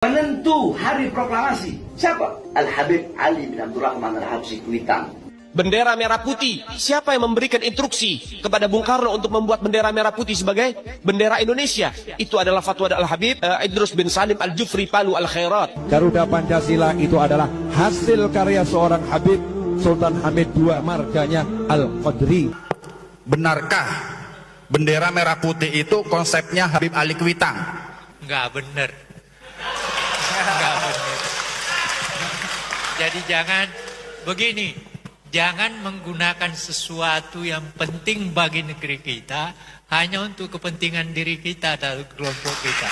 Penentu hari proklamasi. Siapa? Al-Habib Ali bin Rahman Al-Habsi Kuitang. Bendera merah putih. Siapa yang memberikan instruksi kepada Bung Karno untuk membuat bendera merah putih sebagai bendera Indonesia? Itu adalah fatwa Al-Habib uh, Idrus bin Salim Al-Jufri Palu Al-Khairat. Garuda Pancasila itu adalah hasil karya seorang Habib Sultan Hamid II marganya Al-Qadri. Benarkah bendera merah putih itu konsepnya Habib Ali Kuitang? Enggak benar. Jadi jangan begini, jangan menggunakan sesuatu yang penting bagi negeri kita hanya untuk kepentingan diri kita dan kelompok kita.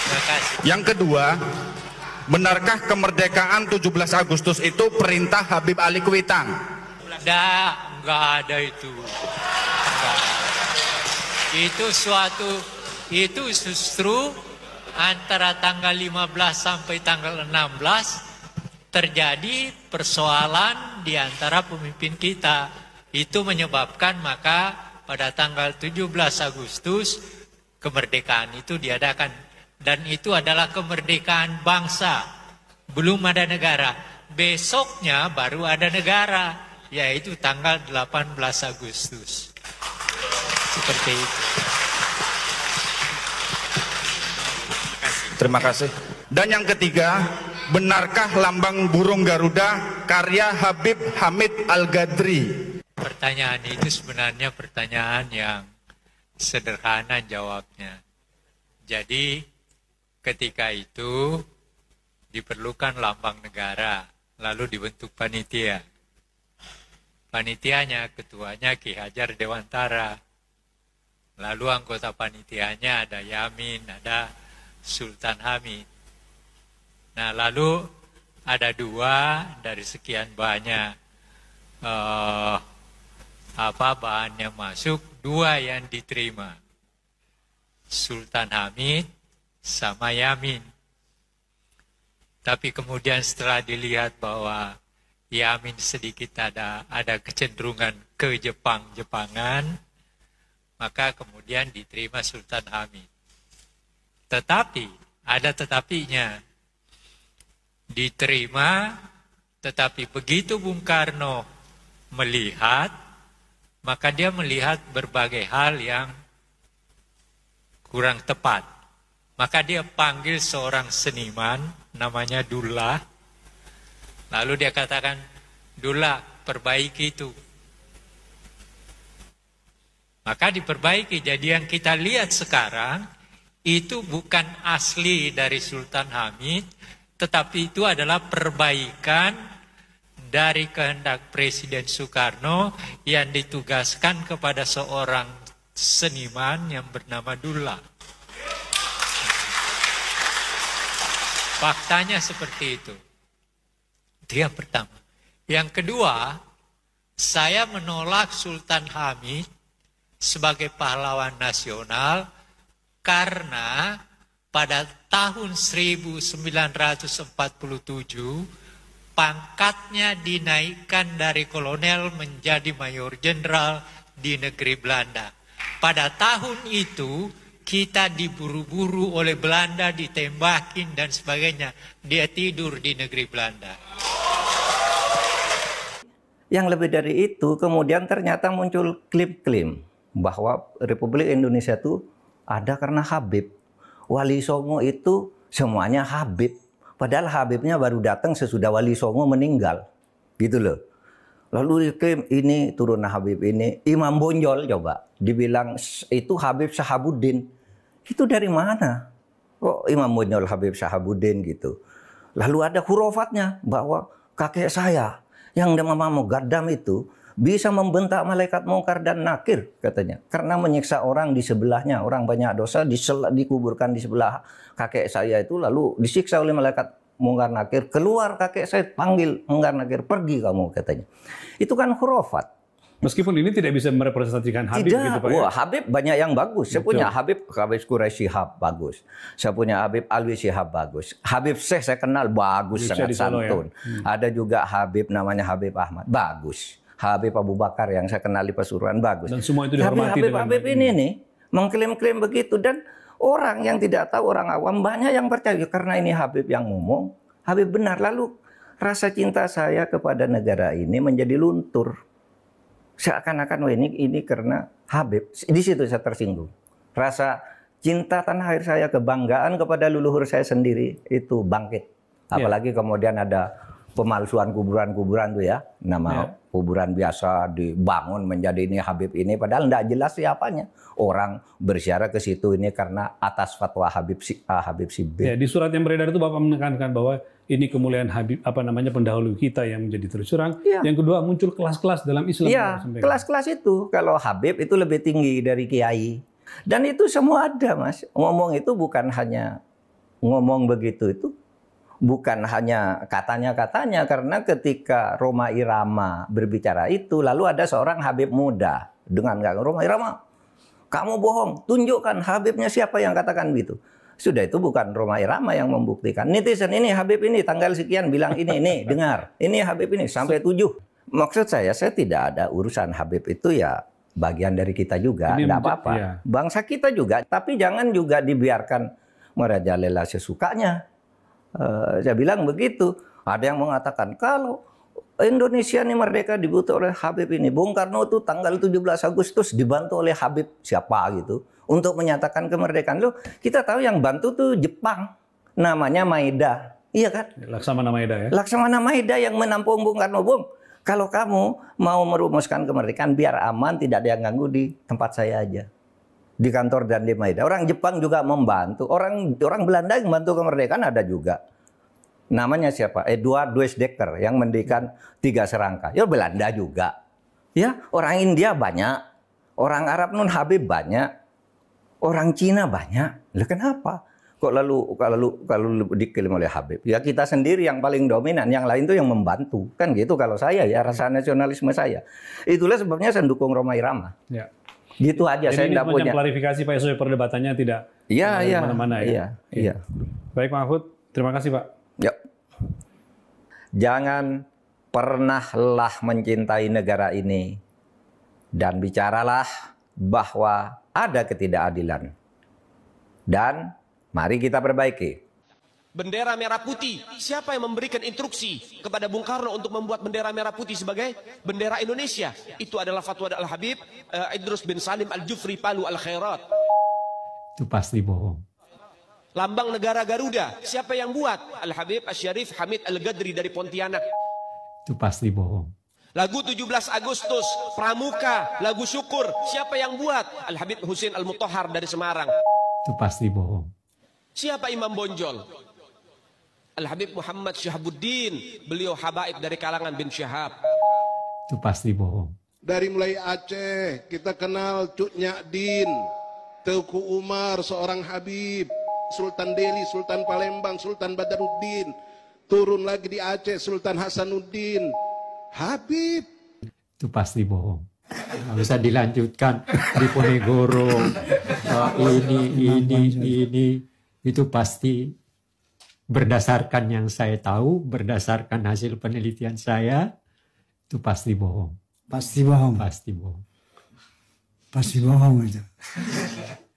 Terima kasih. Yang kedua, benarkah kemerdekaan 17 Agustus itu perintah Habib Ali Kuitang? Tidak, nggak ada itu. Enggak. Itu suatu, itu justru antara tanggal 15 sampai tanggal 16 terjadi persoalan di antara pemimpin kita. Itu menyebabkan maka pada tanggal 17 Agustus kemerdekaan itu diadakan dan itu adalah kemerdekaan bangsa. Belum ada negara. Besoknya baru ada negara yaitu tanggal 18 Agustus. Seperti itu. Terima kasih. Dan yang ketiga, benarkah lambang burung Garuda karya Habib Hamid Al-Gadri? Pertanyaan itu sebenarnya pertanyaan yang sederhana jawabnya. Jadi ketika itu diperlukan lambang negara, lalu dibentuk panitia. Panitianya, ketuanya Ki Hajar Dewantara. Lalu anggota panitianya ada Yamin, ada Sultan Hamid. Nah, lalu ada dua dari sekian banyak uh, apa bahan yang masuk, dua yang diterima. Sultan Hamid sama Yamin. Tapi kemudian setelah dilihat bahwa Yamin sedikit ada ada kecenderungan ke Jepang-Jepangan, maka kemudian diterima Sultan Hamid. Tetapi, ada tetapinya. Diterima, tetapi begitu Bung Karno melihat, maka dia melihat berbagai hal yang kurang tepat. Maka dia panggil seorang seniman, namanya Dula Lalu dia katakan, Dula perbaiki itu. Maka diperbaiki. Jadi yang kita lihat sekarang, itu bukan asli dari Sultan Hamid, tetapi itu adalah perbaikan dari kehendak Presiden Soekarno yang ditugaskan kepada seorang seniman yang bernama Dula. Faktanya seperti itu. Itu yang pertama. Yang kedua, saya menolak Sultan Hamid sebagai pahlawan nasional karena pada tahun 1947 pangkatnya dinaikkan dari kolonel menjadi mayor jenderal di negeri Belanda. Pada tahun itu kita diburu-buru oleh Belanda, ditembakin dan sebagainya. Dia tidur di negeri Belanda. Yang lebih dari itu, kemudian ternyata muncul klip-klip bahwa Republik Indonesia itu ada karena Habib. Wali Songo itu semuanya Habib. Padahal Habibnya baru datang sesudah Wali Songo meninggal. Gitu loh. Lalu dikirim ini turun Habib ini. Imam Bonjol coba. Dibilang itu Habib Sahabuddin. Itu dari mana? Kok Imam Bonjol Habib Sahabuddin gitu. Lalu ada hurufatnya bahwa kakek saya yang demam gadam itu bisa membentak malaikat mungkar dan nakir katanya karena menyiksa orang di sebelahnya orang banyak dosa disel, dikuburkan di sebelah kakek saya itu lalu disiksa oleh malaikat mungkar nakir keluar kakek saya panggil mungkar nakir pergi kamu katanya itu kan khurafat Meskipun ini tidak bisa merepresentasikan Habib tidak. gitu Pak. Ya? Wah, Habib banyak yang bagus. Saya Betul. punya Habib Habib Quraisy Shihab bagus. Saya punya Habib Alwi Shihab bagus. Habib Syekh saya kenal bagus Bisa sangat ya? santun. Ya? Hmm. Ada juga Habib namanya Habib Ahmad bagus. Habib Abu Bakar yang saya kenali Pasuruan bagus. Dan semua itu dihormati Habib, Habib, Habib ini nih mengklaim-klaim begitu dan orang yang tidak tahu orang awam banyak yang percaya karena ini Habib yang ngomong, Habib benar. Lalu rasa cinta saya kepada negara ini menjadi luntur. Seakan-akan ini ini karena Habib. Di situ saya tersinggung. Rasa cinta tanah air saya, kebanggaan kepada leluhur saya sendiri itu bangkit. Iya. Apalagi kemudian ada pemalsuan kuburan-kuburan tuh ya. Nama yeah. kuburan biasa dibangun menjadi ini Habib ini padahal tidak jelas siapanya. Orang bersyarat ke situ ini karena atas fatwa Habib si A, Habib si B. Ya, di surat yang beredar itu Bapak menekankan bahwa ini kemuliaan Habib apa namanya pendahulu kita yang menjadi terus terang. Iya. Yang kedua muncul kelas-kelas dalam Islam. Iya, kelas-kelas itu kalau Habib itu lebih tinggi dari kiai. Dan itu semua ada, Mas. Ngomong itu bukan hanya ngomong begitu itu bukan hanya katanya-katanya karena ketika Roma Irama berbicara itu lalu ada seorang Habib muda dengan nggak Roma Irama kamu bohong tunjukkan Habibnya siapa yang katakan begitu sudah itu bukan Roma Irama yang membuktikan netizen ini Habib ini tanggal sekian bilang ini ini dengar ini Habib ini sampai tujuh maksud saya saya tidak ada urusan Habib itu ya bagian dari kita juga tidak apa-apa iya. bangsa kita juga tapi jangan juga dibiarkan merajalela sesukanya Eh, saya bilang begitu. Ada yang mengatakan kalau Indonesia ini merdeka dibutuh oleh Habib ini. Bung Karno itu tanggal 17 Agustus dibantu oleh Habib siapa gitu untuk menyatakan kemerdekaan. Loh, kita tahu yang bantu tuh Jepang. Namanya Maeda. Iya kan? Laksamana Maeda ya. Laksamana Maeda yang menampung Bung Karno, Bung. Kalau kamu mau merumuskan kemerdekaan biar aman, tidak ada yang ganggu di tempat saya aja di kantor dan di Maeda. Orang Jepang juga membantu, orang orang Belanda yang membantu kemerdekaan ada juga. Namanya siapa? Edward Dekker yang mendirikan tiga serangka. Ya Belanda juga. Ya, orang India banyak, orang Arab Nun Habib banyak, orang Cina banyak. Lah kenapa? Kok lalu kalau kalau dikirim oleh Habib? Ya kita sendiri yang paling dominan, yang lain tuh yang membantu. Kan gitu kalau saya ya rasa nasionalisme saya. Itulah sebabnya saya dukung Roma Irama. Ya. Gitu aja Jadi saya tidak punya. klarifikasi Pak Yusuf ya, perdebatannya tidak iya, iya. ya ya Mana-mana ya. Iya, iya. Baik Pak Mahfud, terima kasih Pak. Ya. Jangan pernahlah mencintai negara ini dan bicaralah bahwa ada ketidakadilan. Dan mari kita perbaiki bendera merah putih. Siapa yang memberikan instruksi kepada Bung Karno untuk membuat bendera merah putih sebagai bendera Indonesia? Itu adalah fatwa Al-Habib uh, Idrus bin Salim Al-Jufri Palu Al-Khairat. Itu pasti bohong. Lambang negara Garuda, siapa yang buat? Al-Habib Asyarif Hamid Al-Gadri dari Pontianak. Itu pasti bohong. Lagu 17 Agustus, Pramuka, lagu syukur, siapa yang buat? Al-Habib Husin Al-Mutohar dari Semarang. Itu pasti bohong. Siapa Imam Bonjol? Al-Habib Muhammad Syahbudin, Beliau habaib dari kalangan bin Syahab. Itu pasti bohong. Dari mulai Aceh, kita kenal Cuk Nyakdin, Teuku Umar, seorang Habib, Sultan Deli, Sultan Palembang, Sultan Badaruddin, turun lagi di Aceh, Sultan Hasanuddin, Habib. Itu pasti bohong. bisa dilanjutkan di Ponegoro, uh, ini, ini, ini, itu pasti berdasarkan yang saya tahu, berdasarkan hasil penelitian saya, itu pasti bohong. Pasti bohong. Pasti bohong. Pasti bohong itu.